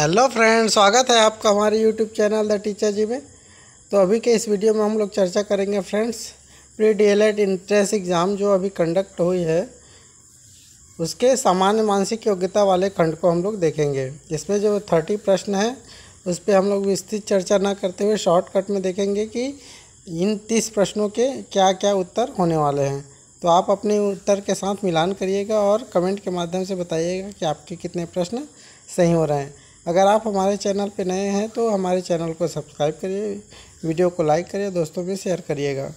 hello friends स्वागत है आपका हमारे YouTube channel The Teacher ji में तो अभी के इस वीडियो में हम लोग चर्चा करेंगे friends pre D L Ed entrance exam जो अभी कंडक्ट हुई है उसके सामान्य मानसिक योग्यता वाले खंड को हम लोग देखेंगे इसमें जो थर्टी प्रश्न है उस पर हम लोग विस्तृत चर्चा ना करते हुए शॉर्टकट में देखेंगे कि इन तीस प्रश्नों के क्या क्या उत्तर होने वाले हैं तो आप अपने उत्तर के साथ मिलान करिएगा और कमेंट के माध्यम से बताइएगा कि आपके कितने प्रश्न सही हो रहे हैं अगर आप हमारे चैनल पर नए हैं तो हमारे चैनल को सब्सक्राइब करिए वीडियो को लाइक करिए दोस्तों में शेयर करिएगा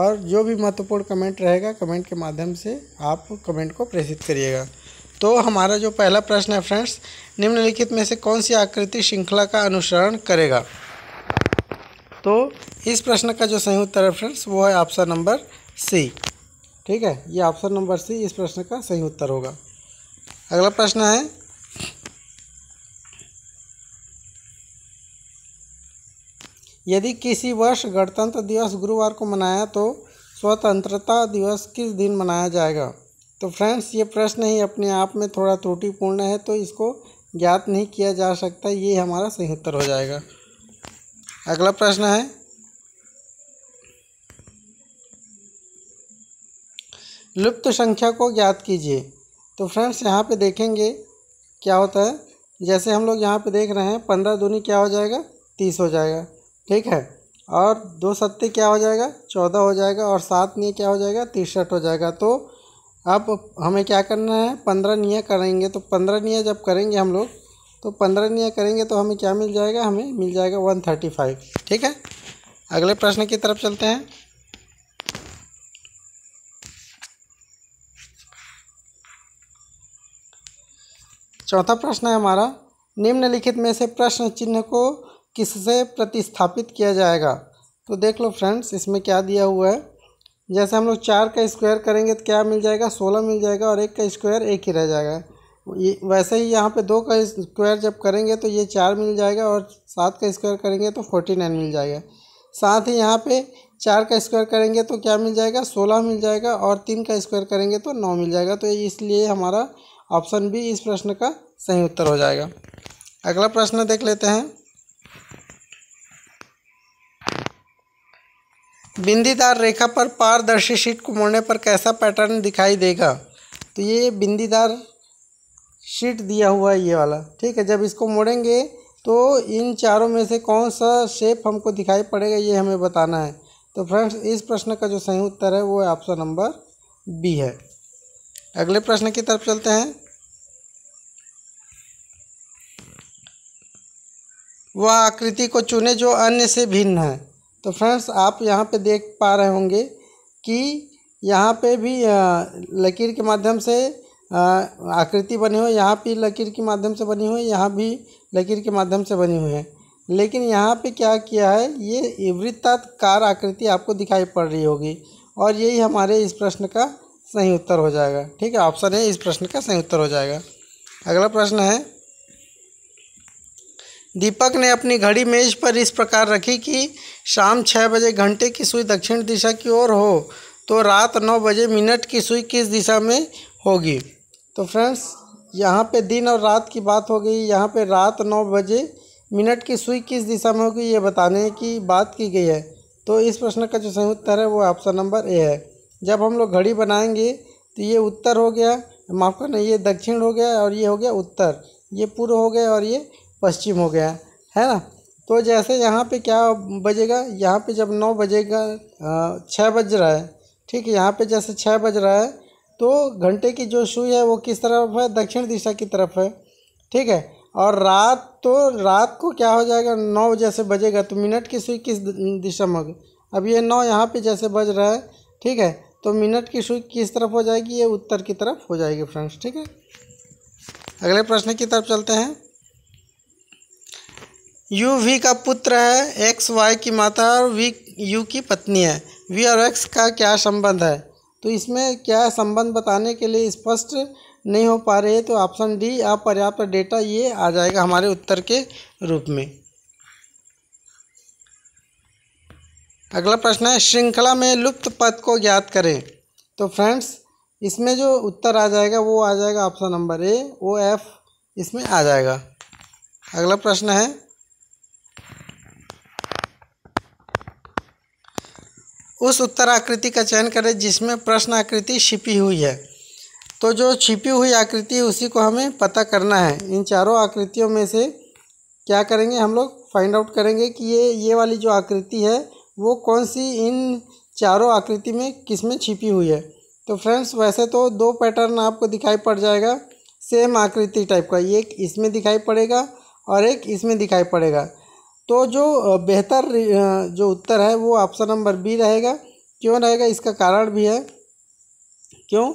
और जो भी महत्वपूर्ण कमेंट रहेगा कमेंट के माध्यम से आप कमेंट को प्रेषित करिएगा तो हमारा जो पहला प्रश्न है फ्रेंड्स निम्नलिखित में से कौन सी आकृति श्रृंखला का अनुसरण करेगा तो इस प्रश्न का जो सही उत्तर है फ्रेंड्स वो है ऑप्शन नंबर सी ठीक है ये ऑप्शन नंबर सी इस प्रश्न का सही उत्तर होगा अगला प्रश्न है यदि किसी वर्ष गणतंत्र दिवस गुरुवार को मनाया तो स्वतंत्रता दिवस किस दिन मनाया जाएगा तो फ्रेंड्स ये प्रश्न ही अपने आप में थोड़ा त्रुटिपूर्ण है तो इसको ज्ञात नहीं किया जा सकता ये हमारा सही उत्तर हो जाएगा अगला प्रश्न है लुप्त संख्या को ज्ञात कीजिए तो फ्रेंड्स यहाँ पे देखेंगे क्या होता है जैसे हम लोग यहाँ पे देख रहे हैं पंद्रह दूनी क्या हो जाएगा तीस हो जाएगा ठीक है और दो सत्य क्या हो जाएगा चौदह हो जाएगा और सात निय क्या हो जाएगा तिरसठ हो जाएगा तो अब हमें क्या करना है पंद्रह निय करेंगे तो पंद्रह निय जब करेंगे हम लोग तो पंद्रह निय करेंगे तो हमें क्या मिल जाएगा हमें मिल जाएगा वन थर्टी फाइव ठीक है अगले प्रश्न की तरफ चलते हैं चौथा प्रश्न है हमारा निम्नलिखित में से प्रश्न चिन्ह को किससे प्रतिस्थापित किया जाएगा तो देख लो फ्रेंड्स इसमें क्या दिया हुआ है जैसे हम लोग चार का स्क्वायर करेंगे तो क्या मिल जाएगा सोलह मिल जाएगा और एक का स्क्वायर एक ही रह जाएगा ये वैसे ही यहाँ पे दो का स्क्वायर जब करेंगे तो ये चार मिल जाएगा और सात का स्क्वायर करेंगे तो फोर्टी नाइन मिल जाएगा साथ ही यहाँ पे चार का स्क्वायर करेंगे तो क्या मिल जाएगा सोलह मिल जाएगा और तीन का स्क्वायर करेंगे तो नौ मिल जाएगा तो इसलिए हमारा ऑप्शन बी इस प्रश्न का सही उत्तर हो जाएगा अगला प्रश्न देख लेते हैं बिंदीदार रेखा पर पारदर्शी शीट को मोड़ने पर कैसा पैटर्न दिखाई देगा तो ये बिंदीदार शीट दिया हुआ है ये वाला ठीक है जब इसको मोड़ेंगे तो इन चारों में से कौन सा शेप हमको दिखाई पड़ेगा ये हमें बताना है तो फ्रेंड्स इस प्रश्न का जो सही उत्तर है वो ऑप्शन नंबर बी है अगले प्रश्न की तरफ चलते हैं वह आकृति को चुने जो अन्य से भिन्न है तो फ्रेंड्स आप यहाँ पे देख पा रहे होंगे कि यहाँ पे भी लकीर के माध्यम से आकृति बनी हुई यहाँ भी लकीर के माध्यम से बनी हुई यहाँ भी लकीर के माध्यम से बनी हुई है लेकिन यहाँ पे क्या किया है ये वृत्ताकार आकृति आपको दिखाई पड़ रही होगी और यही हमारे इस प्रश्न का सही उत्तर हो जाएगा ठीक है ऑप्शन है इस प्रश्न का सही उत्तर हो जाएगा अगला प्रश्न है दीपक ने अपनी घड़ी मेज पर इस प्रकार रखी कि शाम छः बजे घंटे की सुई दक्षिण दिशा की ओर हो तो रात नौ बजे मिनट की सुई किस दिशा में होगी तो फ्रेंड्स यहाँ पे दिन और रात की बात हो गई यहाँ पे रात नौ बजे मिनट की सुई किस दिशा में होगी ये बताने की बात की गई है तो इस प्रश्न का जो सही उत्तर है वो ऑप्शन नंबर ए है जब हम लोग घड़ी बनाएंगे तो ये उत्तर हो गया माफ करना ये दक्षिण हो गया और ये हो गया उत्तर ये पूर्व हो गया और ये पश्चिम हो गया है ना तो जैसे यहाँ पे क्या बजेगा यहाँ पे जब नौ बजेगा छः बज रहा है ठीक है यहाँ पे जैसे छः बज रहा है तो घंटे की जो सुई है वो किस तरफ है दक्षिण दिशा की तरफ है ठीक है और रात तो रात को क्या हो जाएगा नौ जैसे बजेगा तो मिनट की सुई किस दिशा में होगी अब ये नौ यहाँ पे जैसे बज रहा है ठीक है तो मिनट की सुई किस तरफ हो जाएगी ये उत्तर की तरफ हो जाएगी फ्रेंड्स ठीक है अगले प्रश्न की तरफ चलते हैं यू वी का पुत्र है एक्स वाई की माता और वी यू की पत्नी है वी और एक्स का क्या संबंध है तो इसमें क्या संबंध बताने के लिए स्पष्ट नहीं हो पा रहे तो ऑप्शन डी पर्याप्त डेटा ये आ जाएगा हमारे उत्तर के रूप में अगला प्रश्न है श्रृंखला में लुप्त पद को ज्ञात करें तो फ्रेंड्स इसमें जो उत्तर आ जाएगा वो आ जाएगा option number A O F इसमें आ जाएगा अगला प्रश्न है उस उत्तर आकृति का चयन करें जिसमें प्रश्न आकृति छिपी हुई है तो जो छिपी हुई आकृति उसी को हमें पता करना है इन चारों आकृतियों में से क्या करेंगे हम लोग फाइंड आउट करेंगे कि ये ये वाली जो आकृति है वो कौन सी इन चारों आकृति में किस में छिपी हुई है तो फ्रेंड्स वैसे तो दो पैटर्न आपको दिखाई पड़ जाएगा सेम आकृति टाइप का ये एक इसमें दिखाई पड़ेगा और एक इसमें दिखाई पड़ेगा तो जो बेहतर जो उत्तर है वो ऑप्शन नंबर बी रहेगा क्यों रहेगा इसका कारण भी है क्यों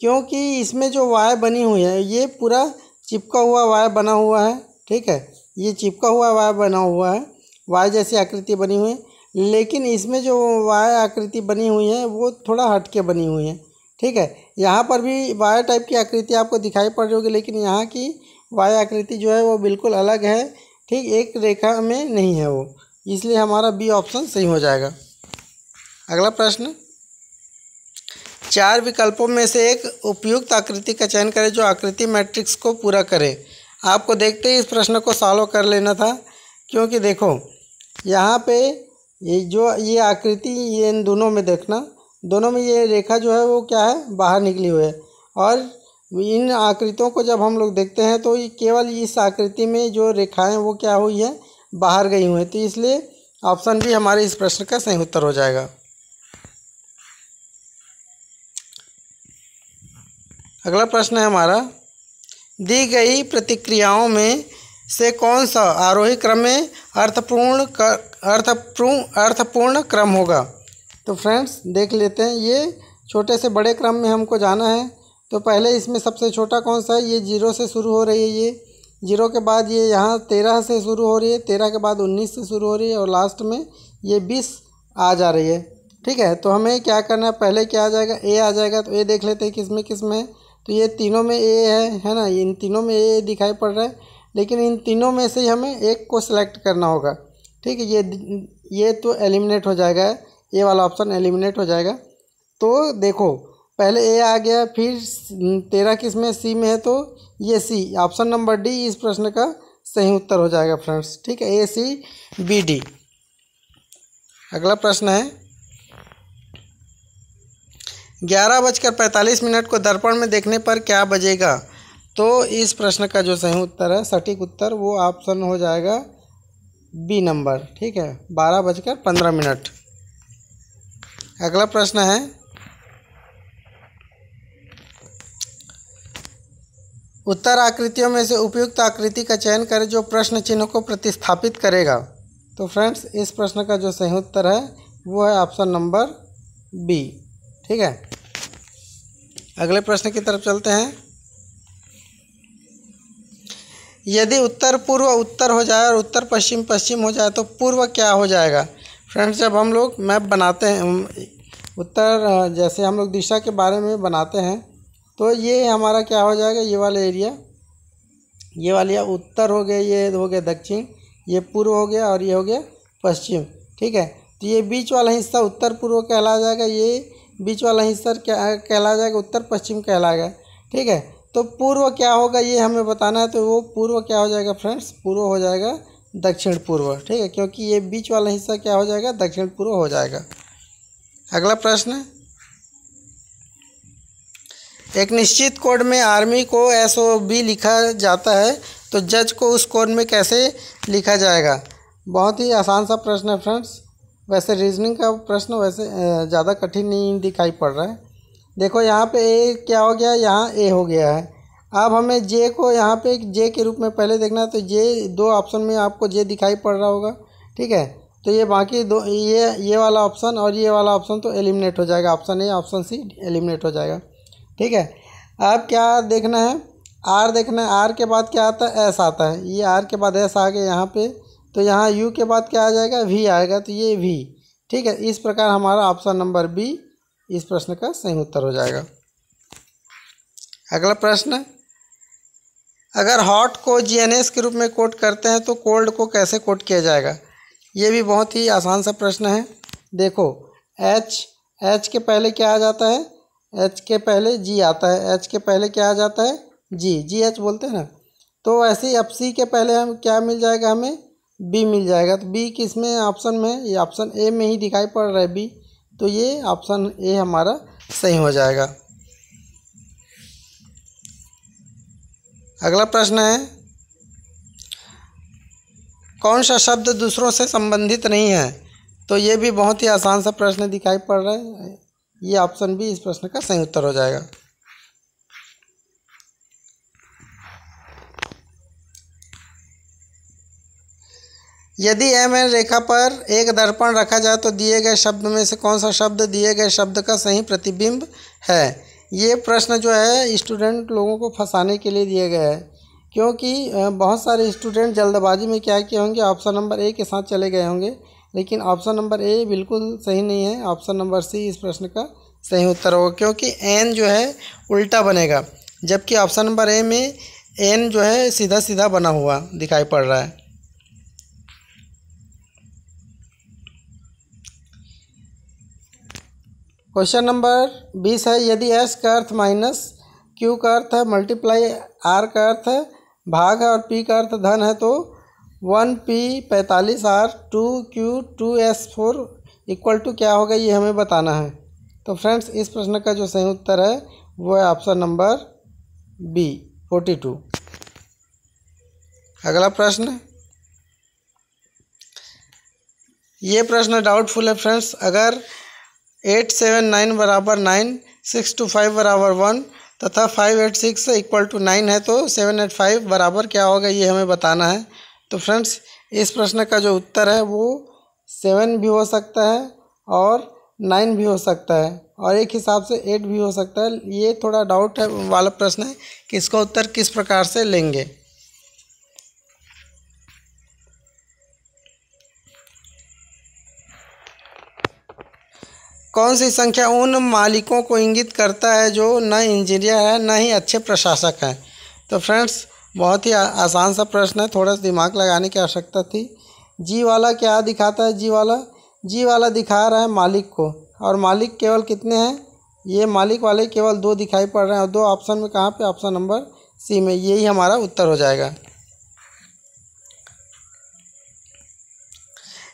क्योंकि इसमें जो वाय बनी हुई है ये पूरा चिपका हुआ वाय बना हुआ है ठीक है ये चिपका हुआ वाय बना हुआ है वाय जैसी आकृति बनी हुई है लेकिन इसमें जो वाय आकृति बनी हुई है वो थोड़ा हटके बनी हुई है ठीक है यहाँ पर भी वाय टाइप की आकृति आपको दिखाई पड़ रही होगी लेकिन यहाँ की वाय आकृति जो है वो बिल्कुल अलग है ठीक एक रेखा में नहीं है वो इसलिए हमारा बी ऑप्शन सही हो जाएगा अगला प्रश्न चार विकल्पों में से एक उपयुक्त आकृति का चयन करें जो आकृति मैट्रिक्स को पूरा करे आपको देखते ही इस प्रश्न को सॉल्व कर लेना था क्योंकि देखो यहाँ पे ये जो ये आकृति ये इन दोनों में देखना दोनों में ये रेखा जो है वो क्या है बाहर निकली हुई है और इन आकृतियों को जब हम लोग देखते हैं तो केवल इस आकृति में जो रेखाएं वो क्या हुई है बाहर गई हुई हैं तो इसलिए ऑप्शन भी हमारे इस प्रश्न का सही उत्तर हो जाएगा अगला प्रश्न है हमारा दी गई प्रतिक्रियाओं में से कौन सा आरोही क्रम में अर्थपूर्ण अर्थपूर्ण अर्थपूर्ण क्रम होगा तो फ्रेंड्स देख लेते हैं ये छोटे से बड़े क्रम में हमको जाना है तो पहले इसमें सबसे छोटा कौन सा है ये जीरो से शुरू हो रही है ये जीरो के बाद ये यहाँ तेरह से शुरू हो रही है तेरह के बाद उन्नीस से शुरू हो रही है और लास्ट में ये बीस आ जा रही है ठीक है तो हमें क्या करना है पहले क्या आ जाएगा ए आ जाएगा तो ए देख लेते हैं किस में किस में तो ये तीनों में ए है है ना इन तीनों में ए दिखाई पड़ रहा है लेकिन इन तीनों में से ही हमें एक को सिलेक्ट करना होगा ठीक है ये ये तो एलिमिनेट हो जाएगा ए वाला ऑप्शन एलिमिनेट हो जाएगा तो देखो पहले ए आ गया फिर तेरह किस में सी में है तो ये सी ऑप्शन नंबर डी इस प्रश्न का सही उत्तर हो जाएगा फ्रेंड्स ठीक है ए सी बी डी अगला प्रश्न है ग्यारह बजकर पैंतालीस मिनट को दर्पण में देखने पर क्या बजेगा तो इस प्रश्न का जो सही उत्तर है सटीक उत्तर वो ऑप्शन हो जाएगा बी नंबर ठीक है बारह बजकर पंद्रह मिनट अगला प्रश्न है उत्तर आकृतियों में से उपयुक्त आकृति का चयन करें जो प्रश्न चिन्ह को प्रतिस्थापित करेगा तो फ्रेंड्स इस प्रश्न का जो सही उत्तर है वो है ऑप्शन नंबर बी ठीक है अगले प्रश्न की तरफ चलते हैं यदि उत्तर पूर्व उत्तर हो जाए और उत्तर पश्चिम पश्चिम हो जाए तो पूर्व क्या हो जाएगा फ्रेंड्स जब हम लोग मैप बनाते हैं उत्तर जैसे हम लोग दिशा के बारे में बनाते हैं तो ये हमारा क्या हो जाएगा ये वाला एरिया ये वाला उत्तर हो गया ये हो गया दक्षिण ये पूर्व हो गया और ये हो गया पश्चिम ठीक है तो ये बीच वाला हिस्सा उत्तर पूर्व कहला जाएगा ये बीच वाला हिस्सा क्या कहला जाएगा उत्तर पश्चिम कहलाएगा ठीक है तो पूर्व क्या होगा ये हमें बताना है तो वो पूर्व क्या हो जाएगा फ्रेंड्स पूर्व हो जाएगा दक्षिण पूर्व ठीक है क्योंकि ये बीच वाला हिस्सा क्या हो जाएगा दक्षिण पूर्व हो जाएगा अगला प्रश्न एक निश्चित कोड में आर्मी को एस ओ बी लिखा जाता है तो जज को उस कोड में कैसे लिखा जाएगा बहुत ही आसान सा प्रश्न है फ्रेंड्स वैसे रीजनिंग का प्रश्न वैसे ज़्यादा कठिन नहीं दिखाई पड़ रहा है देखो यहाँ पे ए क्या हो गया यहाँ ए हो गया है अब हमें जे को यहाँ पे जे के रूप में पहले देखना है तो जे दो ऑप्शन में आपको जे दिखाई पड़ रहा होगा ठीक है तो ये बाकी दो ये ये वाला ऑप्शन और ये वाला ऑप्शन तो एलिमिनेट हो जाएगा option A option C eliminate हो जाएगा ठीक है अब क्या देखना है आर देखना है आर के बाद क्या आता है एस आता है ये आर के बाद एस आ गया यहाँ पे तो यहाँ यू के बाद क्या आ जाएगा वी आएगा तो ये वी ठीक है इस प्रकार हमारा ऑप्शन नंबर बी इस प्रश्न का सही उत्तर हो जाएगा अगला प्रश्न अगर हॉट को जीएनएस के रूप में कोट करते हैं तो कोल्ड को कैसे कोट किया जाएगा ये भी बहुत ही आसान सा प्रश्न है देखो एच एच के पहले क्या आ जाता है एच के पहले जी आता है एच के पहले क्या आ जाता है जी जी एच बोलते हैं ना तो ऐसे ही अब सी के पहले हम क्या मिल जाएगा हमें बी मिल जाएगा तो बी किस में ऑप्शन में ये ऑप्शन ए में ही दिखाई पड़ रहा है बी तो ये ऑप्शन ए हमारा सही हो जाएगा अगला प्रश्न है कौन सा शब्द दूसरों से संबंधित नहीं है तो ये भी बहुत ही आसान सा प्रश्न दिखाई पड़ रहा है ये ऑप्शन भी इस प्रश्न का सही उत्तर हो जाएगा यदि एम एन रेखा पर एक दर्पण रखा जाए तो दिए गए शब्द में से कौन सा शब्द दिए गए शब्द का सही प्रतिबिंब है ये प्रश्न जो है स्टूडेंट लोगों को फंसाने के लिए दिए गए हैं क्योंकि बहुत सारे स्टूडेंट जल्दबाजी में क्या किए होंगे ऑप्शन नंबर ए के साथ चले गए होंगे लेकिन ऑप्शन नंबर ए बिल्कुल सही नहीं है ऑप्शन नंबर सी इस प्रश्न का सही उत्तर होगा क्योंकि एन जो है उल्टा बनेगा जबकि ऑप्शन नंबर ए में एन जो है सीधा सीधा बना हुआ दिखाई पड़ रहा है क्वेश्चन नंबर बीस है यदि एस का अर्थ माइनस क्यू का अर्थ है मल्टीप्लाई आर का अर्थ है भाग है और पी का अर्थ धन है तो वन पी पैंतालीस R two Q two S four equal to क्या होगा ये हमें बताना है तो फ्रेंड्स इस प्रश्न का जो सही उत्तर है वो है option number B forty two अगला प्रश्न ये प्रश्न डाउटफुल है फ्रेंड्स अगर एट सेवन नाइन बराबर नाइन सिक्स टू फाइव बराबर वन तथा five eight six equal to nine है तो सेवन एट फाइव बराबर क्या होगा ये हमें बताना है तो फ्रेंड्स इस प्रश्न का जो उत्तर है वो सेवन भी हो सकता है और नाइन भी हो सकता है और एक हिसाब से एट भी हो सकता है ये थोड़ा डाउट है वाला प्रश्न है कि इसका उत्तर किस प्रकार से लेंगे कौन सी संख्या उन मालिकों को इंगित करता है जो न इंजीनियर है न ही अच्छे प्रशासक हैं तो फ्रेंड्स बहुत ही आसान सा प्रश्न है थोड़ा सा दिमाग लगाने की आवश्यकता थी जी वाला क्या दिखाता है जी वाला जी वाला दिखा रहा है मालिक को और मालिक केवल कितने हैं ये मालिक वाले केवल दो दिखाई पड़ रहे हैं और दो ऑप्शन में कहाँ पे ऑप्शन नंबर सी में यही हमारा उत्तर हो जाएगा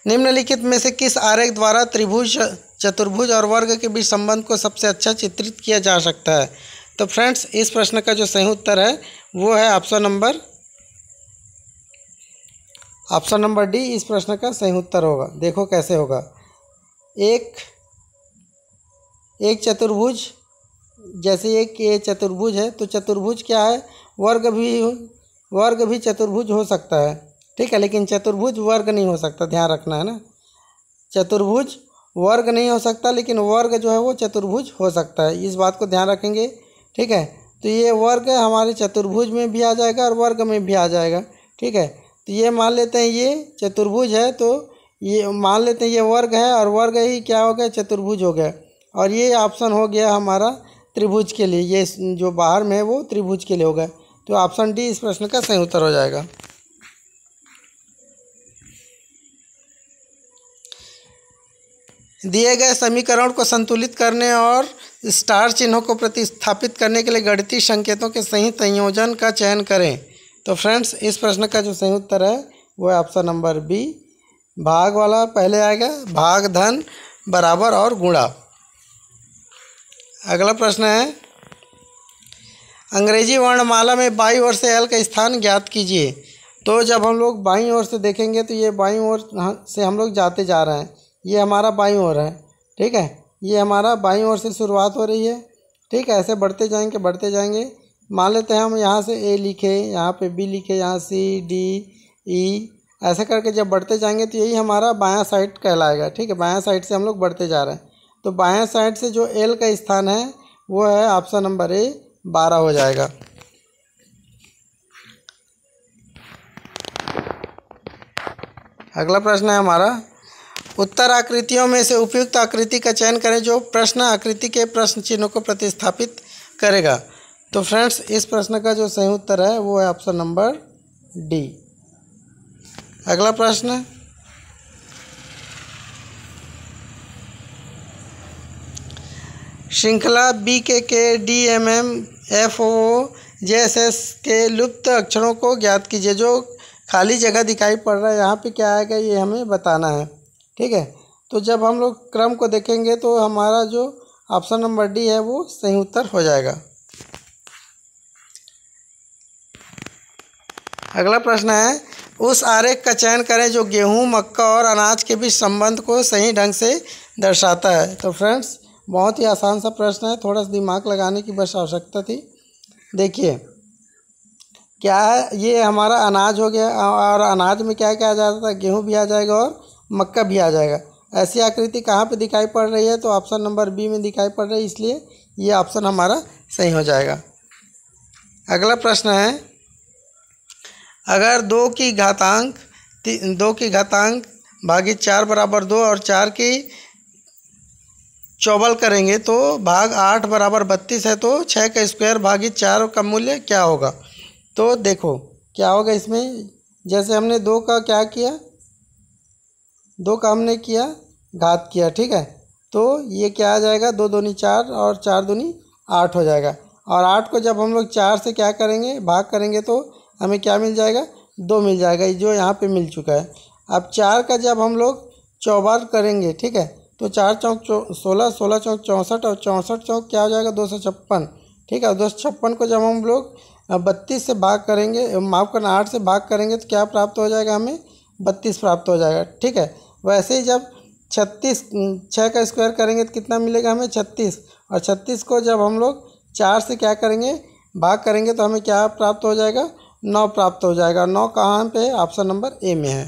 निम्नलिखित में से किस आरेख द्वारा त्रिभुज चतुर्भुज और वर्ग के बीच संबंध को सबसे अच्छा चित्रित किया जा सकता है तो फ्रेंड्स इस प्रश्न का जो सही उत्तर है वो है option number option number D इस प्रश्न का सही उत्तर होगा देखो कैसे होगा एक एक चतुर्भुज जैसे एक ये चतुर्भुज है तो चतुर्भुज क्या है वर्ग भी वर्ग भी चतुर्भुज हो सकता है ठीक है लेकिन चतुर्भुज वर्ग नहीं हो सकता ध्यान रखना है ना चतुर्भुज वर्ग नहीं हो सकता लेकिन वर्ग जो है वो चतुर्भुज हो सकता है इस बात को ध्यान रखेंगे ठीक है तो ये वर्ग हमारे चतुर्भुज में भी आ जाएगा और वर्ग में भी आ जाएगा ठीक है तो ये मान लेते हैं ये चतुर्भुज है तो ये मान लेते हैं ये वर्ग है और वर्ग ही क्या हो गया चतुर्भुज हो गया और ये ऑप्शन हो गया हमारा त्रिभुज के लिए ये जो बाहर में है वो त्रिभुज के लिए हो गया तो ऑप्शन डी इस प्रश्न का सही उत्तर हो जाएगा दिए गए समीकरण को संतुलित करने और स्टार चिन्हों को प्रतिस्थापित करने के लिए गणितीय संकेतों के सही संयोजन का चयन करें तो फ्रेंड्स इस प्रश्न का जो सही उत्तर है वो है ऑप्शन नंबर बी भाग वाला पहले आएगा भाग धन बराबर और गुणा अगला प्रश्न है अंग्रेजी वर्णमाला में बाई ओर से एल का स्थान ज्ञात कीजिए तो जब हम लोग बाई ओर से देखेंगे तो ये बाई ओर से हम लोग जाते जा रहे हैं ये हमारा बाई ओर है ठीक है ये हमारा बाई ओर से शुरुआत हो रही है ठीक है ऐसे बढ़ते जाएंगे बढ़ते जाएंगे मान लेते हैं हम यहाँ से ए लिखे यहाँ पे बी लिखे यहाँ सी डी ई ऐसा करके जब बढ़ते जाएंगे तो यही हमारा बायां साइड कहलाएगा ठीक है बायां साइड से हम लोग बढ़ते जा रहे हैं तो बायां साइड से जो एल का स्थान है वो है ऑप्शन नंबर ए बारह हो जाएगा अगला प्रश्न है हमारा उत्तर आकृतियों में से उपयुक्त आकृति का चयन करें जो प्रश्न आकृति के प्रश्न चिन्हों को प्रतिस्थापित करेगा तो फ्रेंड्स इस प्रश्न का जो सही उत्तर है वो है ऑप्शन नंबर डी अगला प्रश्न श्रृंखला B K K D M M F O J S S के लुप्त अक्षरों को ज्ञात कीजिए जो खाली जगह दिखाई पड़ रहा है यहाँ पे क्या आएगा ये हमें बताना है ठीक है तो जब हम लोग क्रम को देखेंगे तो हमारा जो ऑप्शन नंबर डी है वो सही उत्तर हो जाएगा अगला प्रश्न है उस आरेख का चयन करें जो गेहूं मक्का और अनाज के बीच संबंध को सही ढंग से दर्शाता है तो फ्रेंड्स बहुत ही आसान सा प्रश्न है थोड़ा सा दिमाग लगाने की बस आवश्यकता थी देखिए क्या है ये हमारा अनाज हो गया और अनाज में क्या क्या आ जाता था गेहूँ भी आ जाएगा और मक्का भी आ जाएगा ऐसी आकृति कहाँ पे दिखाई पड़ रही है तो ऑप्शन नंबर बी में दिखाई पड़ रही है इसलिए ये ऑप्शन हमारा सही हो जाएगा अगला प्रश्न है अगर दो की घातांक दो की घातांक भागी चार बराबर दो और चार की चौबल करेंगे तो भाग आठ बराबर बत्तीस है तो छः का स्क्वायर भागी चार का मूल्य क्या होगा तो देखो क्या होगा इसमें जैसे हमने दो का क्या किया दो का हमने किया घात किया ठीक है तो ये क्या आ जाएगा दो दूनी चार और चार दूनी आठ हो जाएगा और आठ को जब हम लोग चार से क्या करेंगे भाग करेंगे तो हमें क्या मिल जाएगा दो मिल जाएगा जो यहाँ पे मिल चुका है अब चार का जब हम लोग चौबार करेंगे ठीक है तो चार चौक चौ सोलह सोलह चौक चौंसठ और चौंसठ चौक क्या हो जाएगा दो सौ छप्पन ठीक है दो सौ छप्पन को जब हम लोग बत्तीस से भाग करेंगे माफ करना आठ से भाग करेंगे तो क्या प्राप्त हो जाएगा हमें बत्तीस प्राप्त हो जाएगा ठीक है वैसे ही जब छत्तीस छः का स्क्वायर करेंगे तो कितना मिलेगा हमें छत्तीस और छत्तीस को जब हम लोग चार से क्या करेंगे भाग करेंगे तो हमें क्या प्राप्त हो जाएगा नौ प्राप्त हो जाएगा नौ कहाँ पे ऑप्शन नंबर ए में है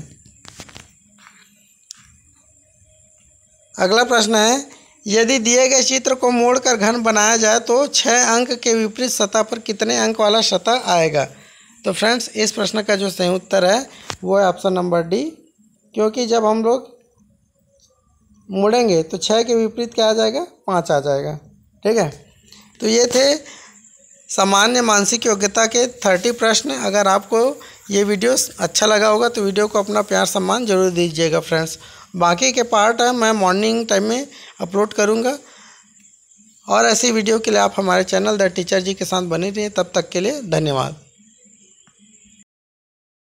अगला प्रश्न है यदि दिए गए चित्र को मोड़कर घन बनाया जाए तो छः अंक के विपरीत सतह पर कितने अंक वाला सतह आएगा तो फ्रेंड्स इस प्रश्न का जो सही उत्तर है वो है ऑप्शन नंबर डी क्योंकि जब हम लोग मुड़ेंगे तो छः के विपरीत क्या आ जाएगा पाँच आ जाएगा ठीक है तो ये थे सामान्य मानसिक योग्यता के थर्टी प्रश्न अगर आपको ये वीडियो अच्छा लगा होगा तो वीडियो को अपना प्यार सम्मान जरूर दीजिएगा फ्रेंड्स बाकी के पार्ट है मैं मॉर्निंग टाइम में अपलोड करूँगा और ऐसी वीडियो के लिए आप हमारे चैनल द टीचर जी के साथ बने रहिए तब तक के लिए धन्यवाद